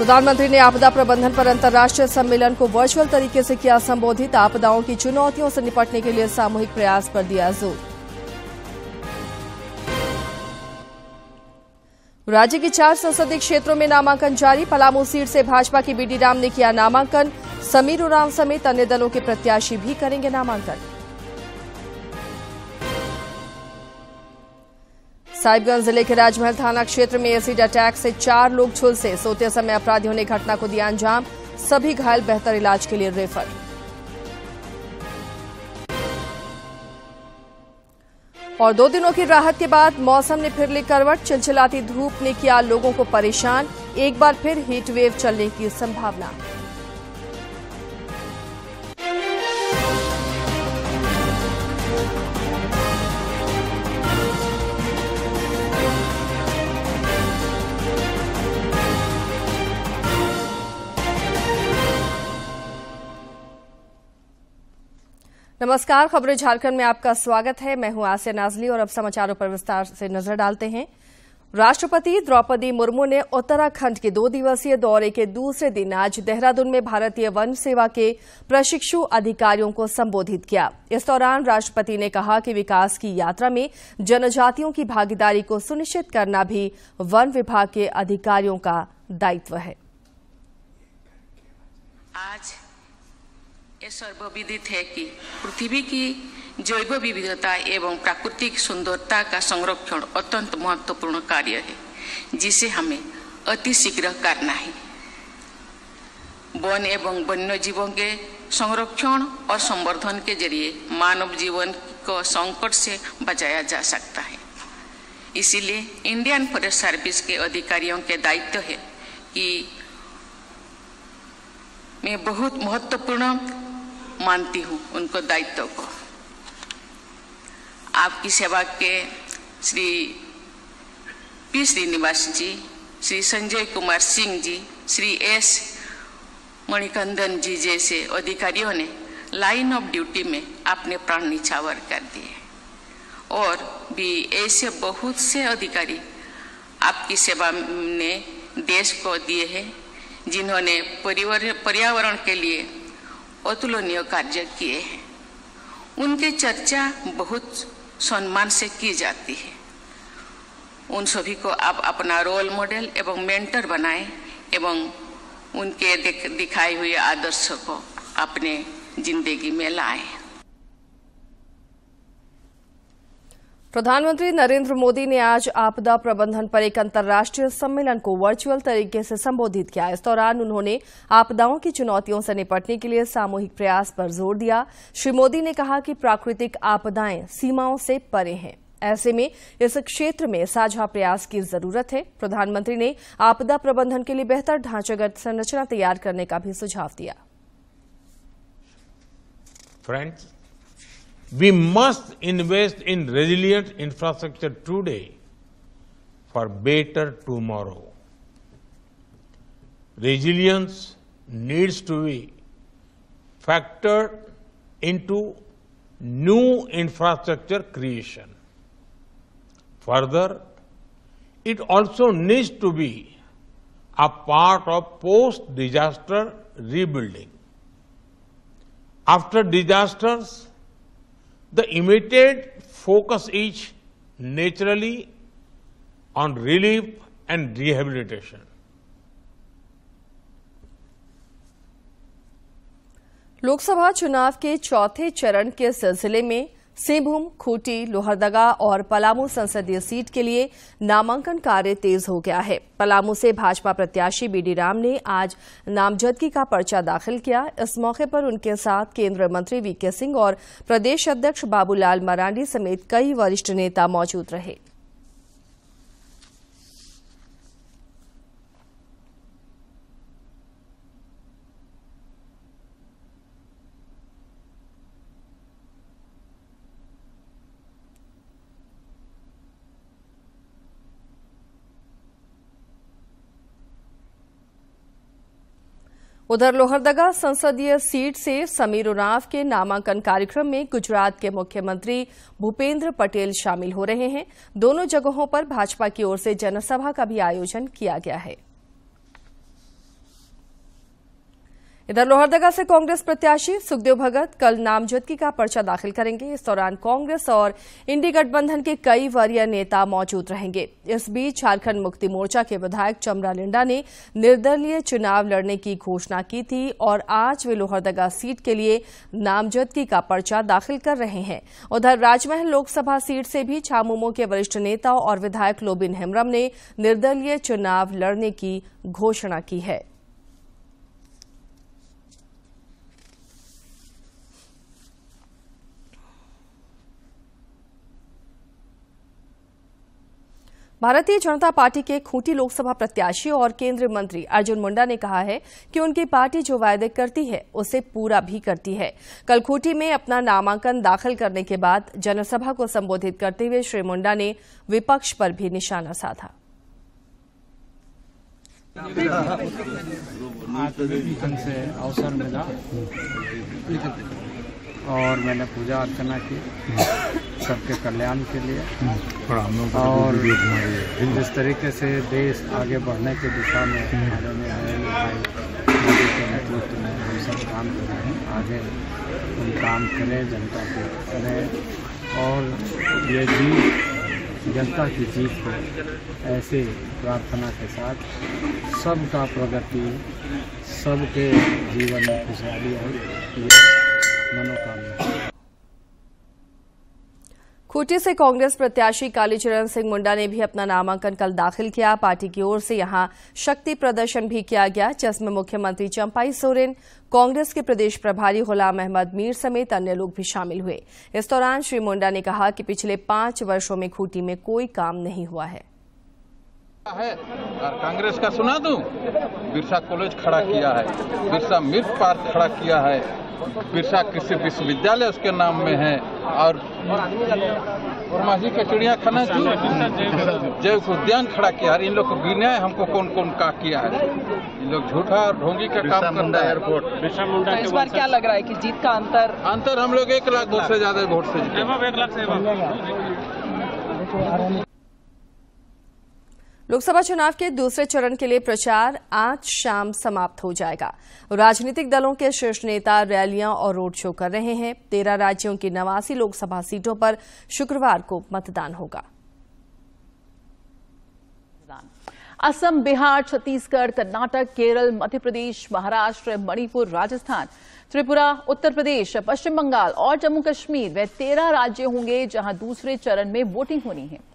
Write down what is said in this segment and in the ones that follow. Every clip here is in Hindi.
प्रधानमंत्री ने आपदा प्रबंधन पर अंतर्राष्ट्रीय सम्मेलन को वर्चुअल तरीके से किया संबोधित आपदाओं की चुनौतियों से निपटने के लिए सामूहिक प्रयास पर दिया जोर राज्य की चार संसदीय क्षेत्रों में नामांकन जारी पलामू सीट से भाजपा के बीडी राम ने किया नामांकन समीर उराम समेत अन्य दलों के प्रत्याशी भी करेंगे नामांकन साहिबगंज जिले के राजमहल थाना क्षेत्र में एसिड अटैक से चार लोग झुलसे सोते समय अपराधियों ने घटना को दिया अंजाम सभी घायल बेहतर इलाज के लिए रेफर और दो दिनों की राहत के बाद मौसम ने फिर ली करवट चिलचिलाती धूप ने किया लोगों को परेशान एक बार फिर हीट वेव चलने की संभावना नमस्कार खबरें झारखंड में आपका स्वागत है मैं हूं आसिया नाजली और अब समाचारों पर विस्तार से नजर डालते हैं राष्ट्रपति द्रौपदी मुर्मू ने उत्तराखंड के दो दिवसीय दौरे के दूसरे दिन आज देहरादून में भारतीय वन सेवा के प्रशिक्षु अधिकारियों को संबोधित किया इस दौरान राष्ट्रपति ने कहा कि विकास की यात्रा में जनजातियों की भागीदारी को सुनिश्चित करना भी वन विभाग के अधिकारियों का दायित्व है आज सर्वविदित है कि पृथ्वी की जैव विविधता एवं प्राकृतिक सुंदरता का संरक्षण अत्यंत महत्वपूर्ण कार्य है जिसे हमें अति शीघ्र करना है वन एवं वन्य जीवों के संरक्षण और संवर्धन के जरिए मानव जीवन को संकट से बचाया जा सकता है इसीलिए इंडियन फॉरेस्ट सर्विस के अधिकारियों के दायित्व है कि में बहुत महत्वपूर्ण मानती हूँ उनको दायित्व को आपकी सेवा के श्री पी श्रीनिवास जी श्री संजय कुमार सिंह जी श्री एस मणिकंदन जी जैसे अधिकारियों ने लाइन ऑफ ड्यूटी में अपने प्राण निछावर कर दिए और भी ऐसे बहुत से अधिकारी आपकी सेवा ने देश को दिए हैं जिन्होंने पर्यावरण के लिए अतुलनीय कार्य किए हैं उनके चर्चा बहुत सम्मान से की जाती है उन सभी को आप अपना रोल मॉडल एवं मेंटर बनाएं एवं उनके दिखाए हुए आदर्श को अपने जिंदगी में लाएं प्रधानमंत्री नरेंद्र मोदी ने आज आपदा प्रबंधन पर एक अंतर्राष्ट्रीय सम्मेलन को वर्चुअल तरीके से संबोधित किया इस दौरान उन्होंने आपदाओं की चुनौतियों से निपटने के लिए सामूहिक प्रयास पर जोर दिया श्री मोदी ने कहा कि प्राकृतिक आपदाएं सीमाओं से परे हैं ऐसे में इस क्षेत्र में साझा प्रयास की जरूरत है प्रधानमंत्री ने आपदा प्रबंधन के लिए बेहतर ढांचागत संरचना तैयार करने का भी सुझाव दिया We must invest in resilient infrastructure today for better tomorrow. Resilience needs to be factored into new infrastructure creation. Further, it also needs to be a part of post-disaster rebuilding. After disasters, The immediate focus is naturally on relief and rehabilitation. Lok Sabha चुनाव के चौथे चरण के सिलसिले में सिंहभूम खूंटी लोहरदगा और पलामू संसदीय सीट के लिए नामांकन कार्य तेज हो गया है पलामू से भाजपा प्रत्याशी बीडी राम ने आज नामजदगी का पर्चा दाखिल किया इस मौके पर उनके साथ केंद्रीय मंत्री वीके सिंह और प्रदेश अध्यक्ष बाबूलाल मरांडी समेत कई वरिष्ठ नेता मौजूद रहे उधर लोहरदगा संसदीय सीट से समीर उराव के नामांकन कार्यक्रम में गुजरात के मुख्यमंत्री भूपेंद्र पटेल शामिल हो रहे हैं दोनों जगहों पर भाजपा की ओर से जनसभा का भी आयोजन किया गया है इधर लोहरदगा से कांग्रेस प्रत्याशी सुखदेव भगत कल नामजदगी का पर्चा दाखिल करेंगे इस दौरान कांग्रेस और इंडी गठबंधन के कई वरीय नेता मौजूद रहेंगे इस बीच झारखंड मुक्ति मोर्चा के विधायक चमरा लिंडा ने निर्दलीय चुनाव लड़ने की घोषणा की थी और आज वे लोहरदगा सीट के लिए नामजदगी का पर्चा दाखिल कर रहे हैं उधर राजमहल लोकसभा सीट से भी छामुमो के वरिष्ठ नेता और विधायक लोबिन हेमरम ने निर्दलीय चुनाव लड़ने की घोषणा की है भारतीय जनता पार्टी के खूंटी लोकसभा प्रत्याशी और केंद्रीय मंत्री अर्जुन मुंडा ने कहा है कि उनकी पार्टी जो वायदे करती है उसे पूरा भी करती है कल खूंटी में अपना नामांकन दाखिल करने के बाद जनसभा को संबोधित करते हुए श्री मुंडा ने विपक्ष पर भी निशाना साधा अवसर मिला और मैंने पूजा अर्चना की सबके कल्याण के लिए और जिस तरीके से देश आगे बढ़ने की दिशा में नेतृत्व हम्म। में हम सब काम कर रहे हैं आगे हम काम करें जनता के करें और ये भी जनता की जीत को ऐसे प्रार्थना के साथ सबका प्रगति सबके जीवन में खुशहाली और मनोकामना खूंटी से कांग्रेस प्रत्याशी कालीचरण सिंह मुंडा ने भी अपना नामांकन कल दाखिल किया पार्टी की ओर से यहां शक्ति प्रदर्शन भी किया गया जिसमें मुख्यमंत्री चंपाई सोरेन कांग्रेस के प्रदेश प्रभारी गुलाम अहमद मीर समेत अन्य लोग भी शामिल हुए इस दौरान श्री मुंडा ने कहा कि पिछले पांच वर्षों में खूंटी में कोई काम नहीं हुआ है है और कांग्रेस का सुना दूं बिरसा कॉलेज खड़ा किया है बिरसा मिर्च पार्क खड़ा किया है बिरसा कृषि विश्वविद्यालय उसके नाम में है और के चिड़िया खाना जैव उद्यान खड़ा किया है इन लोग को गिनाए हमको कौन कौन का किया है इन लोग झूठा और ढोंगी का काम करता है एयरपोर्ट तो इस बार क्या लग रहा है कि जीत का अंतर अंतर हम लोग एक लाख वोट से ज्यादा वोट से एक लाख से लोकसभा चुनाव के दूसरे चरण के लिए प्रचार आज शाम समाप्त हो जाएगा राजनीतिक दलों के शीर्ष नेता रैलियां और रोड शो कर रहे हैं तेरह राज्यों की नवासी लोकसभा सीटों पर शुक्रवार को मतदान होगा असम बिहार छत्तीसगढ़ कर्नाटक केरल मध्य प्रदेश महाराष्ट्र मणिपुर राजस्थान त्रिपुरा उत्तर प्रदेश पश्चिम बंगाल और जम्मू कश्मीर वे तेरह राज्य होंगे जहां दूसरे चरण में वोटिंग होनी है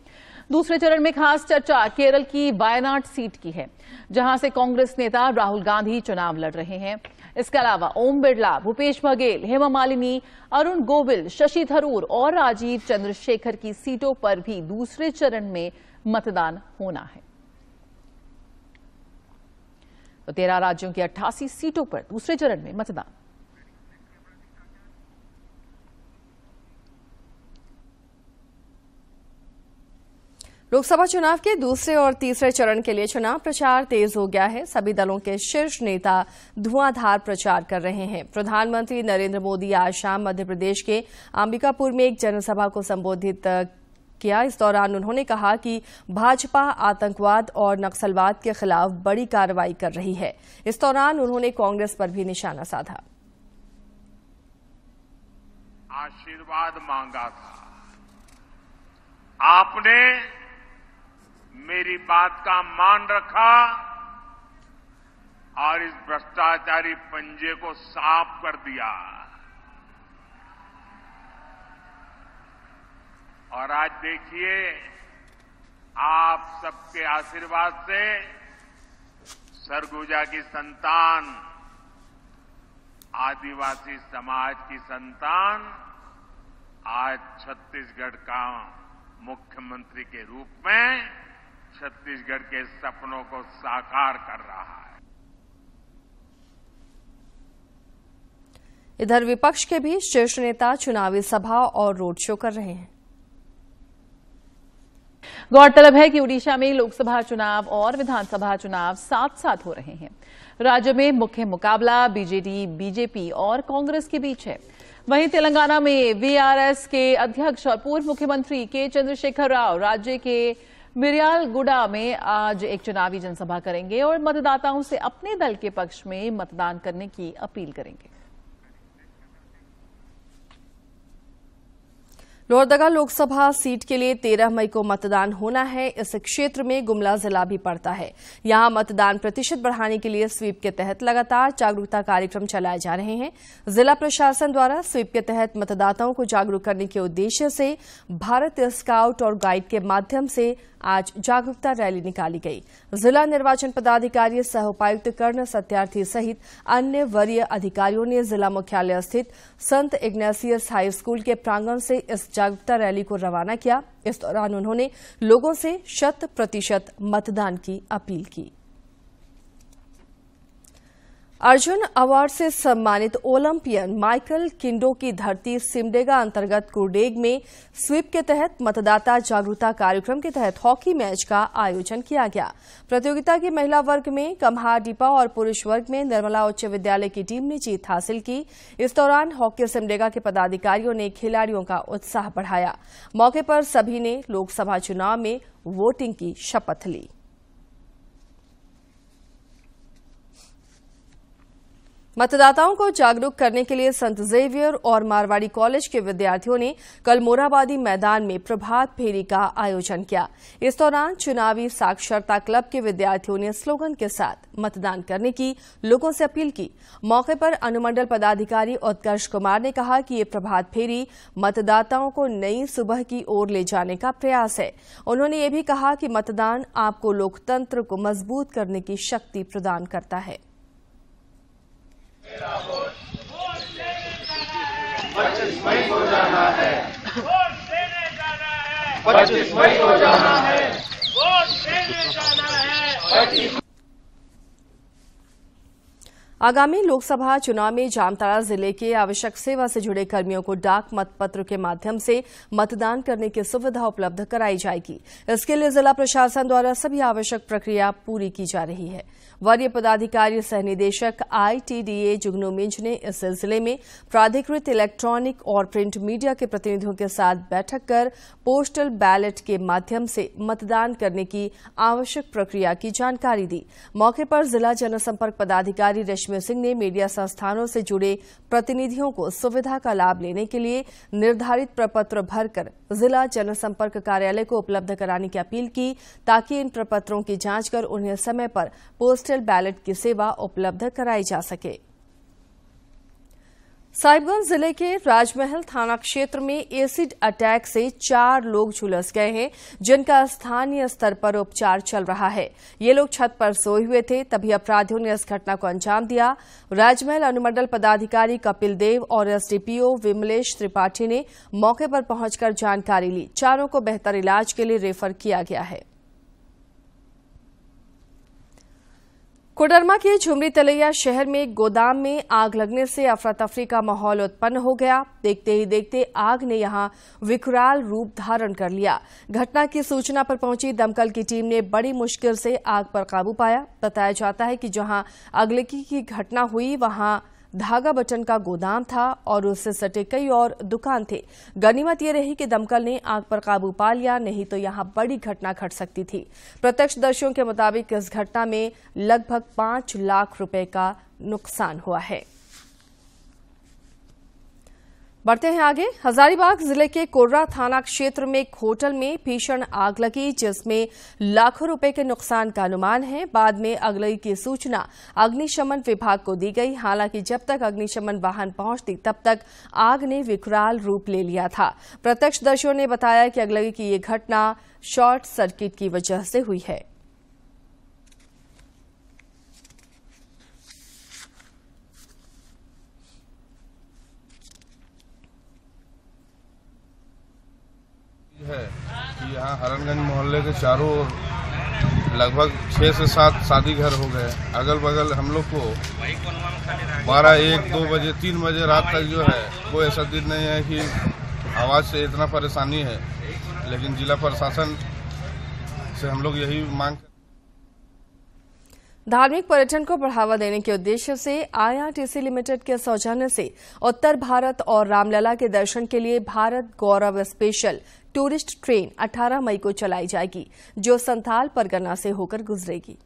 दूसरे चरण में खास चर्चा केरल की वायनाड सीट की है जहां से कांग्रेस नेता राहुल गांधी चुनाव लड़ रहे हैं इसके अलावा ओम बिरला भूपेश बघेल हेमा मालिनी अरुण गोविल शशि थरूर और राजीव चंद्रशेखर की सीटों पर भी दूसरे चरण में मतदान होना है तो तेरह राज्यों की अट्ठासी सीटों पर दूसरे चरण में मतदान लोकसभा चुनाव के दूसरे और तीसरे चरण के लिए चुनाव प्रचार तेज हो गया है सभी दलों के शीर्ष नेता धुआंधार प्रचार कर रहे हैं प्रधानमंत्री नरेंद्र मोदी आज शाम मध्य प्रदेश के अंबिकापुर में एक जनसभा को संबोधित किया इस दौरान उन्होंने कहा कि भाजपा आतंकवाद और नक्सलवाद के खिलाफ बड़ी कार्रवाई कर रही है इस दौरान उन्होंने कांग्रेस पर भी निशाना साधा आशीर्वाद मांगा था आपने मेरी बात का मान रखा और इस भ्रष्टाचारी पंजे को साफ कर दिया और आज देखिए आप सबके आशीर्वाद से सरगुजा की संतान आदिवासी समाज की संतान आज छत्तीसगढ़ का मुख्यमंत्री के रूप में छत्तीसगढ़ के सपनों को साकार कर रहा है इधर विपक्ष के भी शीर्ष नेता चुनावी सभा और रोड शो कर रहे हैं गौरतलब है कि उड़ीसा में लोकसभा चुनाव और विधानसभा चुनाव साथ साथ हो रहे हैं राज्य में मुख्य मुकाबला बीजेडी बीजेपी और कांग्रेस के बीच है वहीं तेलंगाना में वीआरएस के अध्यक्ष और पूर्व मुख्यमंत्री के चंद्रशेखर राव राज्य के मिरियाल गुडा में आज एक चुनावी जनसभा करेंगे और मतदाताओं से अपने दल के पक्ष में मतदान करने की अपील करेंगे लोहरदगा लोकसभा सीट के लिए 13 मई को मतदान होना है इस क्षेत्र में गुमला जिला भी पड़ता है यहां मतदान प्रतिशत बढ़ाने के लिए स्वीप के तहत लगातार जागरूकता कार्यक्रम चलाए जा रहे हैं जिला प्रशासन द्वारा स्वीप के तहत मतदाताओं को जागरूक करने के उद्देश्य से भारत स्काउट और गाइड के माध्यम से आज जागरूकता रैली निकाली गई जिला निर्वाचन पदाधिकारी सह उपायुक्त कर्ण सत्यार्थी सहित अन्य वरीय अधिकारियों ने जिला मुख्यालय स्थित संत इग्नेसियस हाई स्कूल के प्रांगण से इस जागरूकता रैली को रवाना किया इस दौरान उन्होंने लोगों से शत प्रतिशत मतदान की अपील की अर्जुन अवार्ड से सम्मानित ओलंपियन माइकल किंडो की धरती सिमडेगा अंतर्गत कुरडेग में स्वीप के तहत मतदाता जागरूकता कार्यक्रम के तहत हॉकी मैच का आयोजन किया गया प्रतियोगिता की महिला वर्ग में कम्हार डिपा और पुरुष वर्ग में निर्मला उच्च विद्यालय की टीम ने जीत हासिल की इस दौरान हॉकी सिमडेगा के पदाधिकारियों ने खिलाड़ियों का उत्साह बढ़ाया मौके पर सभी ने लोकसभा चुनाव में वोटिंग की शपथ ली मतदाताओं को जागरूक करने के लिए संत जेवियर और मारवाड़ी कॉलेज के विद्यार्थियों ने कल मोराबादी मैदान में प्रभात फेरी का आयोजन किया इस दौरान चुनावी साक्षरता क्लब के विद्यार्थियों ने स्लोगन के साथ मतदान करने की लोगों से अपील की मौके पर अनुमंडल पदाधिकारी उत्कर्ष कुमार ने कहा कि ये प्रभात फेरी मतदाताओं को नई सुबह की ओर ले जाने का प्रयास है उन्होंने ये भी कहा कि मतदान आपको लोकतंत्र को मजबूत करने की शक्ति प्रदान करता है पच्चीस मई को जाना है पच्चीस मई जाना है पच्चीस आगामी लोकसभा चुनाव में जामताड़ा जिले के आवश्यक सेवा से जुड़े कर्मियों को डाक मतपत्र के माध्यम से मतदान करने की सुविधा उपलब्ध कराई जाएगी इसके लिए जिला प्रशासन द्वारा सभी आवश्यक प्रक्रिया पूरी की जा रही है वरीय पदाधिकारी सह निदेशक आईटीडीए जुगनू मिंज ने इस सिलसिले में प्राधिकृत इलेक्ट्रॉनिक और प्रिंट मीडिया के प्रतिनिधियों के साथ बैठक कर पोस्टल बैलेट के माध्यम से मतदान करने की आवश्यक प्रक्रिया की जानकारी दी मौके पर जिला जनसंपर्क पदाधिकारी रश्मि विजय सिंह ने मीडिया संस्थानों से जुड़े प्रतिनिधियों को सुविधा का लाभ लेने के लिए निर्धारित प्रपत्र भरकर जिला जनसंपर्क कार्यालय को उपलब्ध कराने की अपील की ताकि इन प्रपत्रों की जांच कर उन्हें समय पर पोस्टल बैलेट की सेवा उपलब्ध कराई जा सके साहिबगंज जिले के राजमहल थाना क्षेत्र में एसिड अटैक से चार लोग झुलस गए हैं जिनका स्थानीय स्तर पर उपचार चल रहा है ये लोग छत पर सोए हुए थे तभी अपराधियों ने इस घटना को अंजाम दिया राजमहल अनुमंडल पदाधिकारी कपिल देव और एसडीपीओ विमलेश त्रिपाठी ने मौके पर पहुंचकर जानकारी ली चारों को बेहतर इलाज के लिए रेफर किया गया है कोडरमा के झुमरी तलैया शहर में गोदाम में आग लगने से अफरा तफरी का माहौल उत्पन्न हो गया देखते ही देखते आग ने यहां विकराल रूप धारण कर लिया घटना की सूचना पर पहुंची दमकल की टीम ने बड़ी मुश्किल से आग पर काबू पाया बताया जाता है कि जहां अगलगी की घटना हुई वहां धागा बटन का गोदाम था और उससे सटे कई और दुकान थे गनीमत यह रही कि दमकल ने आग पर काबू पा लिया नहीं तो यहां बड़ी घटना घट सकती थी प्रत्यक्षदर्शियों के मुताबिक इस घटना में लगभग पांच लाख रुपए का नुकसान हुआ है बढ़ते हैं आगे हजारीबाग जिले के कोर्रा थाना क्षेत्र में एक होटल में भीषण आग लगी जिसमें लाखों रुपए के नुकसान का अनुमान है बाद में अगलगी की सूचना अग्निशमन विभाग को दी गई हालांकि जब तक अग्निशमन वाहन पहुंचती तब तक आग ने विकराल रूप ले लिया था प्रत्यक्षदर्शियों ने बताया कि अगलगी की यह घटना शॉर्ट सर्किट की वजह से हुई है है कि यहाँ हरनगंज मोहल्ले के चारों ओर लगभग छः से सात शादी घर हो गए अगल बगल हम लोग को बारह एक दो बजे तीन बजे रात तक जो है कोई ऐसा दिन नहीं है कि आवाज़ से इतना परेशानी है लेकिन जिला प्रशासन से हम लोग यही मांग धार्मिक पर्यटन को बढ़ावा देने के उद्देश्य से आईआरटीसी लिमिटेड के सौजन्य से उत्तर भारत और रामलला के दर्शन के लिए Bharat Gaurav special tourist train 18 मई को चलाई जाएगी जो संथाल परगना से होकर गुजरेगी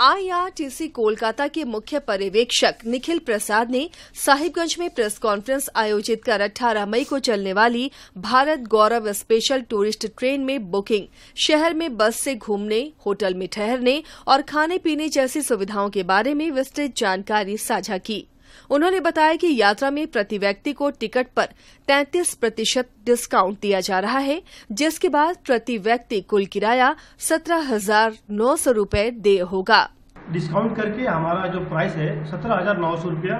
आईआरटीसी कोलकाता के मुख्य पर्यवेक्षक निखिल प्रसाद ने साहिबगंज में प्रेस कॉन्फ्रेंस आयोजित कर 18 मई को चलने वाली Bharat Gaurav special tourist train में बुकिंग शहर में बस से घूमने होटल में ठहरने और खाने पीने जैसी सुविधाओं के बारे में विस्तृत जानकारी साझा की उन्होंने बताया कि यात्रा में प्रति व्यक्ति को टिकट पर 33 प्रतिशत डिस्काउंट दिया जा रहा है जिसके बाद प्रति व्यक्ति कुल किराया सत्रह हजार नौ सौ रूपए देय होगा डिस्काउंट करके हमारा जो प्राइस है सत्रह हजार नौ सौ रूपया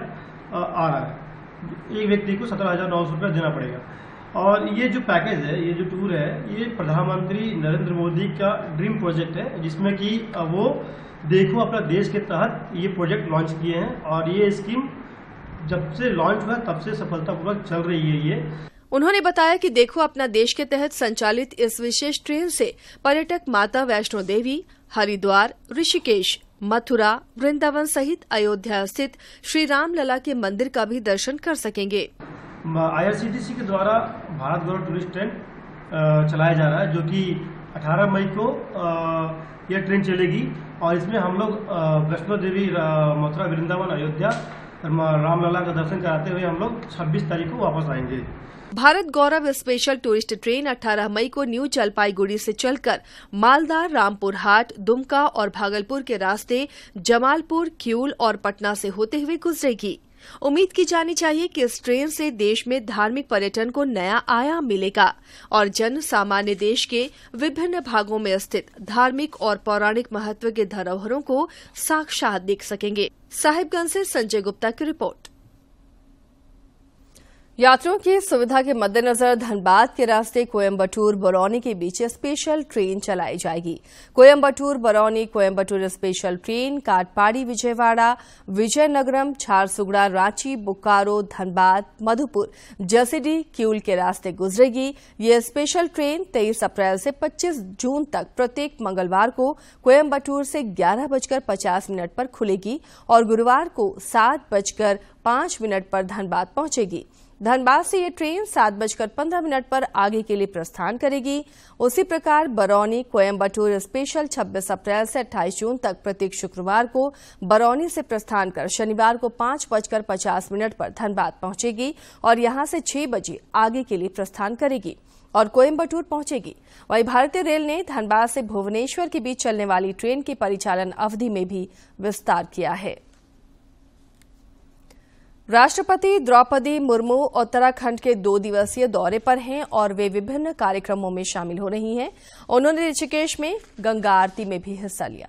आ रहा है एक व्यक्ति को सत्रह हजार नौ सौ रूपया देना पड़ेगा और ये जो पैकेज है ये जो टूर है ये प्रधानमंत्री नरेंद्र मोदी का ड्रीम प्रोजेक्ट है जिसमें कि वो देखो अपना देश के तहत ये प्रोजेक्ट लॉन्च किए हैं और ये स्कीम जब से लॉन्च हुआ तब से सफलतापूर्वक चल रही है ये उन्होंने बताया कि देखो अपना देश के तहत संचालित इस विशेष ट्रेन से पर्यटक माता वैष्णो देवी हरिद्वार ऋषिकेश मथुरा वृंदावन सहित अयोध्या स्थित श्री राम लला के मंदिर का भी दर्शन कर सकेंगे आई के द्वारा भारत गौरव टूरिस्ट ट्रेन चलाया जा रहा है जो कि 18 मई को ये ट्रेन चलेगी और इसमें हम लोग वैष्णो देवी मथुरा वृंदावन अयोध्या रामलला का दर्शन कराते हुए हम लोग 26 तारीख को वापस आएंगे Bharat Gaurav special tourist train 18 मई को न्यू जलपाईगुड़ी से चलकर मालदा रामपुर हाट दुमका और भागलपुर के रास्ते जमालपुर क्यूल और पटना से होते हुए गुजरेगी उम्मीद की जानी चाहिए कि इस ट्रेन से देश में धार्मिक पर्यटन को नया आयाम मिलेगा और जन सामान्य देश के विभिन्न भागों में स्थित धार्मिक और पौराणिक महत्व के धरोहरों को साक्षात देख सकेंगे साहिबगंज से संजय गुप्ता की रिपोर्ट यात्रियों की सुविधा के मद्देनजर धनबाद के रास्ते कोयम्बटूर बरौनी के बीच स्पेशल ट्रेन चलाई जाएगी कोयम्बटूर बरौनी कोयम्बटूर स्पेशल ट्रेन काटपाड़ी विजयवाड़ा विजयनगरम छारसुगड़ा रांची बोकारो धनबाद मधुपुर जसीडी क्यूल के रास्ते गुजरेगी ये स्पेशल ट्रेन 23 अप्रैल से 25 जून तक प्रत्येक मंगलवार को कोयम्बटूर से ग्यारह बजकर पचास मिनट पर खुलेगी और गुरूवार को सात बजकर पांच मिनट पर धनबाद पहुंचेगी धनबाद से ये ट्रेन सात बजकर पंद्रह मिनट पर आगे के लिए प्रस्थान करेगी उसी प्रकार बरौनी कोयम्बटूर स्पेशल 26 अप्रैल से 28 जून तक प्रत्येक शुक्रवार को बरौनी से प्रस्थान कर शनिवार को पांच बजकर पचास मिनट पर धनबाद पहुंचेगी और यहां से छह बजे आगे के लिए प्रस्थान करेगी और कोयम्बटूर पहुंचेगी वहीं भारतीय रेल ने धनबाद से भुवनेश्वर के बीच चलने वाली ट्रेन की परिचालन अवधि में भी विस्तार किया है राष्ट्रपति द्रौपदी मुर्मू उत्तराखंड के दो दिवसीय दौरे पर हैं और वे विभिन्न कार्यक्रमों में शामिल हो रही हैं उन्होंने ऋषिकेश में गंगा आरती में भी हिस्सा लिया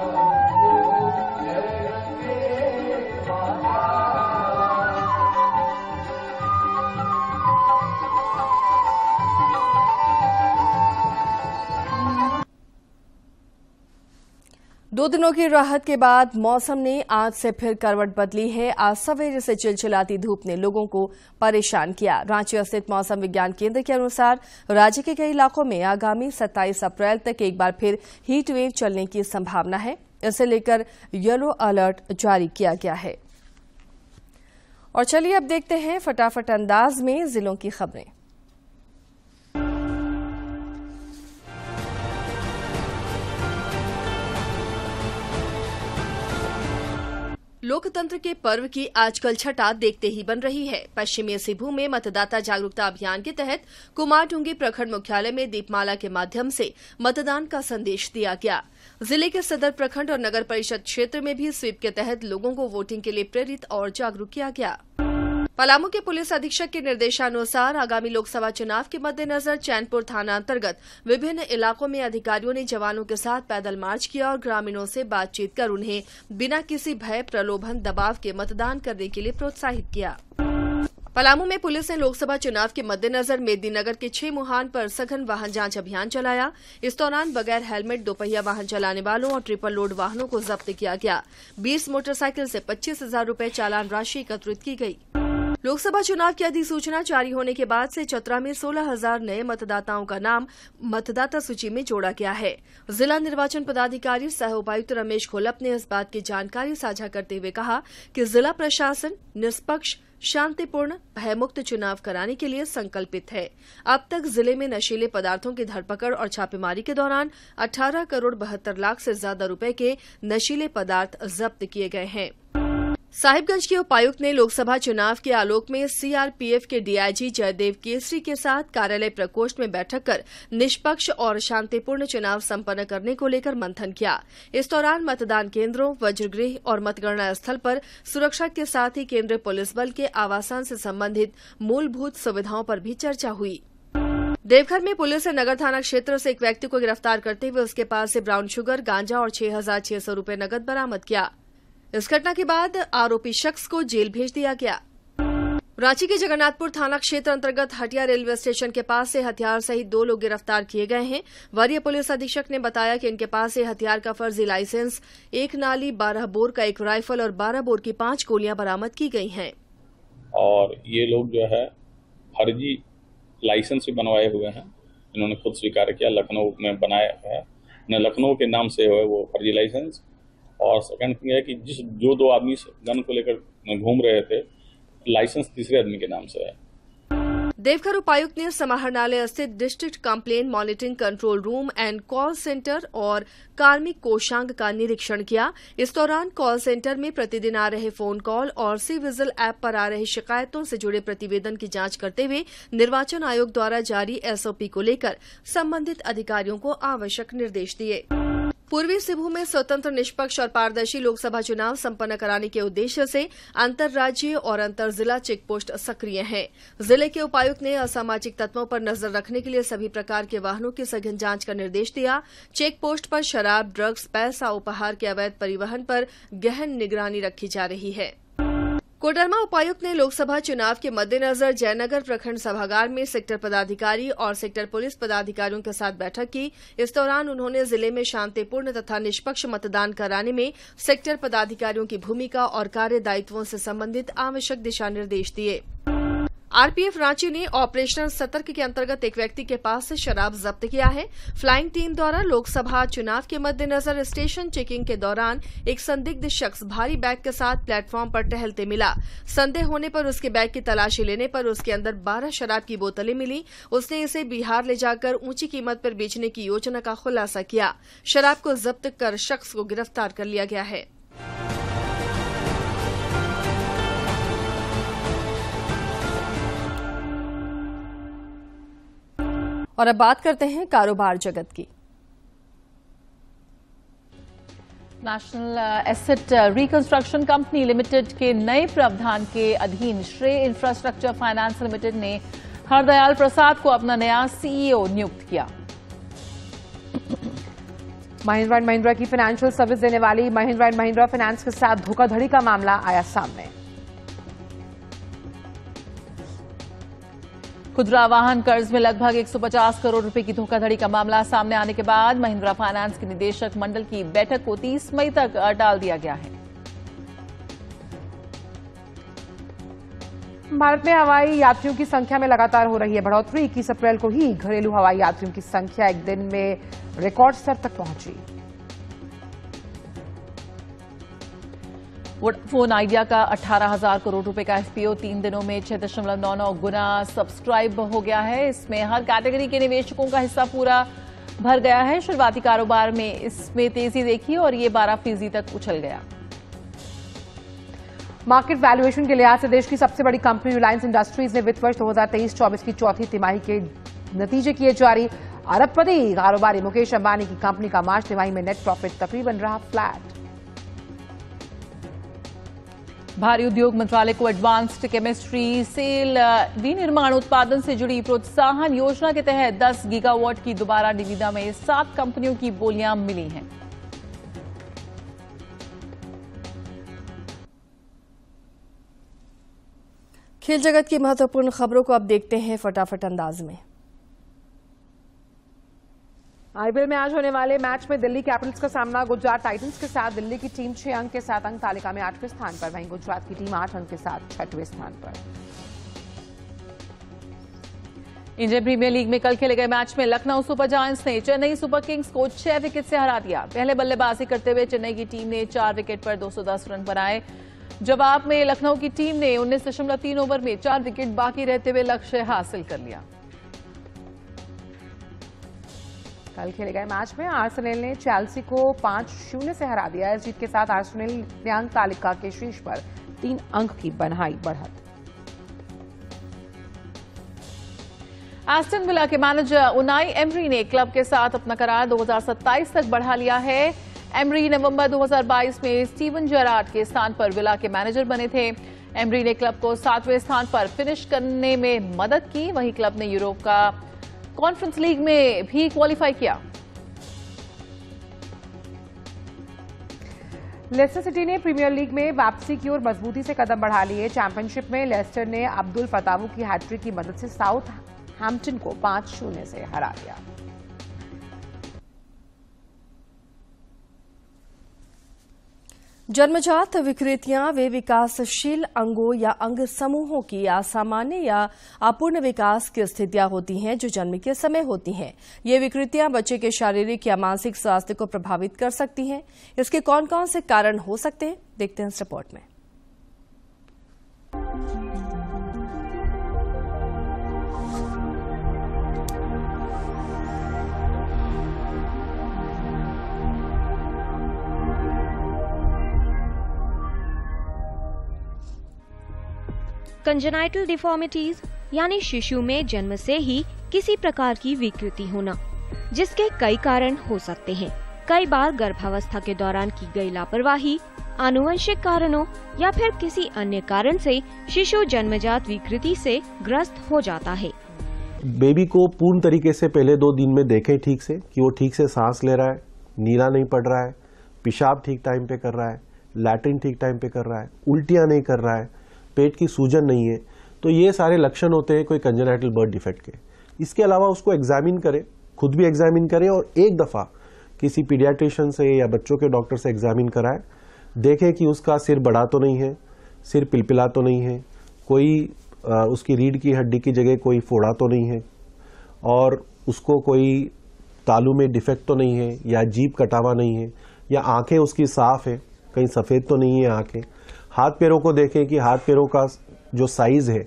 दो दिनों की राहत के बाद मौसम ने आज से फिर करवट बदली है आज सवेरे से चिलचिलाती धूप ने लोगों को परेशान किया रांची स्थित मौसम विज्ञान केंद्र के अनुसार राज्य के कई इलाकों में आगामी 27 अप्रैल तक एक बार फिर हीट वेव चलने की संभावना है इसे लेकर येलो अलर्ट जारी किया गया है और चलिए अब देखते हैं फटाफट अंदाज में जिलों की खबरें लोकतंत्र के पर्व की आजकल छटा देखते ही बन रही है पश्चिमी सिंहभूम में मतदाता जागरूकता अभियान के तहत कुमारटुंगी प्रखंड मुख्यालय में दीपमाला के माध्यम से मतदान का संदेश दिया गया जिले के सदर प्रखंड और नगर परिषद क्षेत्र में भी स्वीप के तहत लोगों को वोटिंग के लिए प्रेरित और जागरूक किया गया पलामू के पुलिस अधीक्षक के निर्देशानुसार आगामी लोकसभा चुनाव के मद्देनजर चैनपुर थाना अंतर्गत विभिन्न इलाकों में अधिकारियों ने जवानों के साथ पैदल मार्च किया और ग्रामीणों से बातचीत कर उन्हें बिना किसी भय प्रलोभन दबाव के मतदान करने के लिए प्रोत्साहित किया पलामू में पुलिस ने लोकसभा चुनाव के मद्देनजर मेदिनीनगर के छह मुहान पर सघन वाहन जांच अभियान चलाया इस दौरान बगैर हेलमेट दोपहिया वाहन चलाने वालों और ट्रिपल लोड वाहनों को जब्त किया गया 20 मोटरसाइकिल से पच्चीस हजार रूपए चालान राशि एकत्रित की गई लोकसभा चुनाव की अधिसूचना जारी होने के बाद से चतरा में 16,000 नए मतदाताओं का नाम मतदाता सूची में जोड़ा गया है जिला निर्वाचन पदाधिकारी सह उपायुक्त रमेश घोलप ने इस बात की जानकारी साझा करते हुए कहा कि जिला प्रशासन निष्पक्ष शांतिपूर्ण भयमुक्त चुनाव कराने के लिए संकल्पित है अब तक जिले में नशीले पदार्थों की धरपकड़ और छापेमारी के दौरान 18 करोड़ बहत्तर लाख से ज्यादा रुपए के नशीले पदार्थ जब्त किए गए हैं साहिबगंज के उपायुक्त ने लोकसभा चुनाव के आलोक में सीआरपीएफ के डीआईजी जयदेव केसरी के साथ कार्यालय प्रकोष्ठ में बैठक कर निष्पक्ष और शांतिपूर्ण चुनाव संपन्न करने को लेकर मंथन किया इस दौरान मतदान केंद्रों वज्रगृह और मतगणना स्थल पर सुरक्षा के साथ ही केंद्रीय पुलिस बल के आवासन से संबंधित मूलभूत सुविधाओं पर भी चर्चा हुई देवघर में पुलिस ने नगर थाना क्षेत्र से एक व्यक्ति को गिरफ्तार करते हुए उसके पास से ब्राउन शुगर गांजा और छह हजार छह सौ रूपये नकद बरामद किया इस घटना के बाद आरोपी शख्स को जेल भेज दिया गया रांची के जगन्नाथपुर थाना क्षेत्र अंतर्गत हटिया रेलवे स्टेशन के पास से हथियार सहित दो लोग गिरफ्तार किए गए हैं वरीय पुलिस अधीक्षक ने बताया कि इनके पास से हथियार का फर्जी लाइसेंस एक नाली बारह बोर का एक राइफल और बारह बोर की पांच गोलियां बरामद की गई हैं और ये लोग जो है फर्जी लाइसेंस भी बनवाए हुए हैं इन्होंने खुद स्वीकार किया लखनऊ में बनाया है लखनऊ के नाम से है वो फर्जी लाइसेंस और सेकंड थिंग है कि जिस जो दो आदमी गन को लेकर घूम रहे थे लाइसेंस तीसरे आदमी के नाम से है देवघर उपायुक्त ने समाहरणालय स्थित district complaint monitoring control room and call center और कार्मिक कोषांग का निरीक्षण किया इस दौरान कॉल सेंटर में प्रतिदिन आ रहे फोन कॉल और सी विजिल ऐप पर आ रही शिकायतों से जुड़े प्रतिवेदन की जांच करते हुए निर्वाचन आयोग द्वारा जारी एसओपी को लेकर संबंधित अधिकारियों को आवश्यक निर्देश दिये पूर्वी सिंहभूम में स्वतंत्र निष्पक्ष और पारदर्शी लोकसभा चुनाव संपन्न कराने के उद्देश्य से अंतर्राज्यीय और अंतर जिला चेक पोस्ट सक्रिय हैं जिले के उपायुक्त ने असामाजिक तत्वों पर नजर रखने के लिए सभी प्रकार के वाहनों की सघन जांच का निर्देश दिया चेक पोस्ट पर शराब ड्रग्स पैसा उपहार के अवैध परिवहन पर गहन निगरानी रखी जा रही है कोडरमा उपायुक्त ने लोकसभा चुनाव के मद्देनजर जयनगर प्रखंड सभागार में सेक्टर पदाधिकारी और सेक्टर पुलिस पदाधिकारियों के साथ बैठक की इस दौरान उन्होंने जिले में शांतिपूर्ण तथा निष्पक्ष मतदान कराने में सेक्टर पदाधिकारियों की भूमिका और कार्य दायित्वों से संबंधित आवश्यक दिशा निर्देश दिये आरपीएफ रांची ने ऑपरेशन सतर्क के अंतर्गत एक व्यक्ति के पास से शराब जब्त किया है फ्लाइंग टीम द्वारा लोकसभा चुनाव के मद्देनजर स्टेशन चेकिंग के दौरान एक संदिग्ध शख्स भारी बैग के साथ प्लेटफॉर्म पर टहलते मिला संदेह होने पर उसके बैग की तलाशी लेने पर उसके अंदर बारह शराब की बोतलें मिली उसने इसे बिहार ले जाकर ऊंची कीमत पर बेचने की योजना का खुलासा किया शराब को जब्त कर शख्स को गिरफ्तार कर लिया गया है और अब बात करते हैं कारोबार जगत की national asset reconstruction company limited के नए प्रावधान के अधीन श्रेय इंफ्रास्ट्रक्चर फाइनेंस लिमिटेड ने हरदयाल प्रसाद को अपना नया सीईओ e नियुक्त किया महिंद्रा एंड महिंद्रा की फाइनेंशियल सर्विस देने वाली महिंद्रा एंड महिंद्रा फाइनेंस के साथ धोखाधड़ी का मामला आया सामने खुदरा वाहन कर्ज में लगभग 150 करोड़ रुपए की धोखाधड़ी का मामला सामने आने के बाद महिंद्रा फाइनेंस के निदेशक मंडल की बैठक को 30 मई तक टाल दिया गया है भारत में हवाई यात्रियों की संख्या में लगातार हो रही है बढ़ोतरी इक्कीस अप्रैल को ही घरेलू हवाई यात्रियों की संख्या एक दिन में रिकॉर्ड स्तर तक पहुंची वोडाफोन आइडिया का 18,000 करोड़ रुपए का एफपीओ तीन दिनों में छह दशमलव नौ नौ गुना सब्सक्राइब हो गया है इसमें हर कैटेगरी के निवेशकों का हिस्सा पूरा भर गया है शुरुआती कारोबार में इसमें तेजी देखी और ये बारह फीसदी तक उछल गया मार्केट वैल्यूएशन के लिहाज से देश की सबसे बड़ी कंपनी रिलायंस इंडस्ट्रीज ने वित्त वर्ष तेईस चौबीस की चौथी तिमाही के नतीजे किए जारी अरबपति कारोबारी मुकेश अंबानी की कंपनी का मार्च तिमाही में नेट प्रॉफिट तकरीबन रहा फ्लैट भारी उद्योग मंत्रालय को एडवांस्ड केमिस्ट्री सेल विनिर्माण उत्पादन से जुड़ी प्रोत्साहन योजना के तहत 10 गीगावाट की दोबारा निविदा में सात कंपनियों की बोलियां मिली हैं खेल जगत की महत्वपूर्ण खबरों को अब देखते हैं फटाफट अंदाज में आईपीएल में आज होने वाले मैच में दिल्ली कैपिटल्स का सामना गुजरात टाइटंस के साथ दिल्ली की टीम छह अंक के साथ अंक तालिका में आठवें स्थान पर वहीं गुजरात की टीम आठ अंक के साथ छठवें स्थान पर इंडियन प्रीमियर लीग में कल खेले गए मैच में लखनऊ सुपर जायंट्स ने चेन्नई सुपर किंग्स को छह विकेट से हरा दिया पहले बल्लेबाजी करते हुए चेन्नई की टीम ने चार विकेट पर 210 रन बनाए जवाब में लखनऊ की टीम ने उन्नीस ओवर में चार विकेट बाकी रहते हुए लक्ष्य हासिल कर लिया कल खेले गए मैच में आर्सेनल ने चेल्सी को पांच शून्य से हरा दिया इस जीत के साथ आर्सेनल न्यांग तालिका के शीर्ष पर तीन अंक की बनाई बढ़त एस्टन विला के मैनेजर उनाई एमरी ने क्लब के साथ अपना करार 2027 तक बढ़ा लिया है एमरी नवंबर 2022 में स्टीवन जराट के स्थान पर विला के मैनेजर बने थे एमरी ने क्लब को सातवें स्थान पर फिनिश करने में मदद की वहीं क्लब ने यूरोप का कॉन्फ्रेंस लीग में भी क्वालिफाई किया लेस्टर सिटी ने प्रीमियर लीग में वापसी की ओर मजबूती से कदम बढ़ा लिए चैंपियनशिप में लेस्टर ने अब्दुल फतावू की हैट्रिक की मदद से साउथ हैम्पटन को पांच शून्य से हरा दिया जन्मजात विकृतियां वे विकासशील अंगों या अंग समूहों की असामान्य या अपूर्ण विकास की स्थितियां होती हैं जो जन्म के समय होती हैं ये विकृतियां बच्चे के शारीरिक या मानसिक स्वास्थ्य को प्रभावित कर सकती हैं इसके कौन कौन से कारण हो सकते हैं देखते हैं इस रिपोर्ट में कंजनाइटल डिफॉर्मिटीज यानी शिशु में जन्म से ही किसी प्रकार की विकृति होना जिसके कई कारण हो सकते हैं कई बार गर्भावस्था के दौरान की गई लापरवाही आनुवंशिक कारणों या फिर किसी अन्य कारण से शिशु जन्मजात विकृति से ग्रस्त हो जाता है बेबी को पूर्ण तरीके से पहले दो दिन में देखें ठीक से कि वो ठीक से सांस ले रहा है नीला नहीं पड़ रहा है पेशाब ठीक टाइम पे कर रहा है लैटरिन ठीक टाइम पे कर रहा है उल्टियाँ नहीं कर रहा है पेट की सूजन नहीं है तो ये सारे लक्षण होते हैं कोई कंजनाइटल बर्थ डिफेक्ट के इसके अलावा उसको एग्जामिन करें खुद भी एग्जामिन करें और एक दफ़ा किसी पीडियाट्रिशन से या बच्चों के डॉक्टर से एग्जामिन कराएं देखें कि उसका सिर बड़ा तो नहीं है सिर पिलपिला तो नहीं है कोई आ, उसकी रीढ़ की हड्डी की जगह कोई फोड़ा तो नहीं है और उसको कोई तालू में डिफेक्ट तो नहीं है या जीप कटावा नहीं है या आँखें उसकी साफ़ है कहीं सफ़ेद तो नहीं है आँखें हाथ पैरों को देखें कि हाथ पैरों का जो साइज है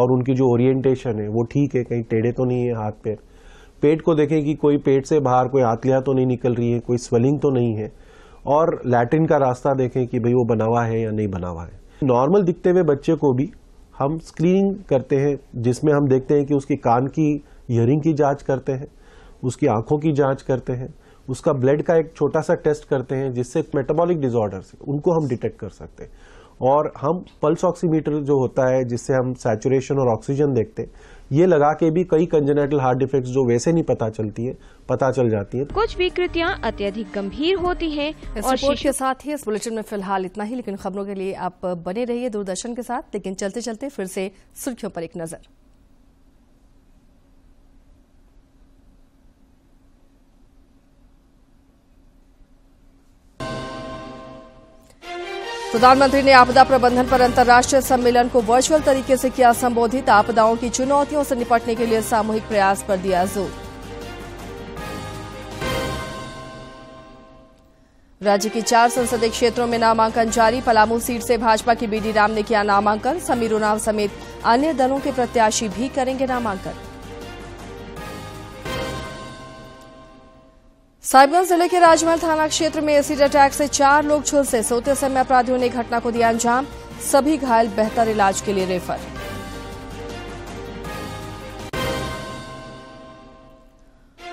और उनकी जो ओरिएंटेशन है वो ठीक है कहीं टेढ़े तो नहीं है हाथ पैर पेट को देखें कि कोई पेट से बाहर कोई आंतलियाँ तो नहीं निकल रही है कोई स्वेलिंग तो नहीं है और लैट्रिन का रास्ता देखें कि भाई वो बना हुआ है या नहीं बना हुआ है नॉर्मल दिखते हुए बच्चे को भी हम स्क्रीनिंग करते हैं जिसमें हम देखते हैं कि उसकी कान की हयरिंग की जांच करते हैं उसकी आंखों की जांच करते हैं उसका ब्लड का एक छोटा सा टेस्ट करते हैं जिससे मेटाबॉलिक डिजॉर्डर्स उनको हम डिटेक्ट कर सकते हैं और हम पल्स ऑक्सीमीटर जो होता है जिससे हम सैचुरेशन और ऑक्सीजन देखते हैं ये लगा के भी कई कंजेनेटल हार्ट डिफेक्ट्स जो वैसे नहीं पता चलती है पता चल जाती है कुछ विकृतियाँ अत्यधिक गंभीर होती हैं और रिपोर्ट के साथ ही इस बुलेटिन में फिलहाल इतना ही लेकिन खबरों के लिए आप बने रहिए दूरदर्शन के साथ लेकिन चलते चलते फिर से सुर्खियों पर एक नजर प्रधानमंत्री ने आपदा प्रबंधन पर अंतर्राष्ट्रीय सम्मेलन को वर्चुअल तरीके से किया संबोधित आपदाओं की चुनौतियों से निपटने के लिए सामूहिक प्रयास पर दिया जोर राज्य की चार संसदीय क्षेत्रों में नामांकन जारी पलामू सीट से भाजपा के बीडी राम ने किया नामांकन समीर उनाव समेत अन्य दलों के प्रत्याशी भी करेंगे नामांकन साहिबगंज जिले के राजमहल थाना क्षेत्र में एसिड अटैक से चार लोग झुलसे सोते समय अपराधियों ने घटना को दिया अंजाम सभी घायल बेहतर इलाज के लिए रेफर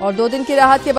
और दो दिन की राहत के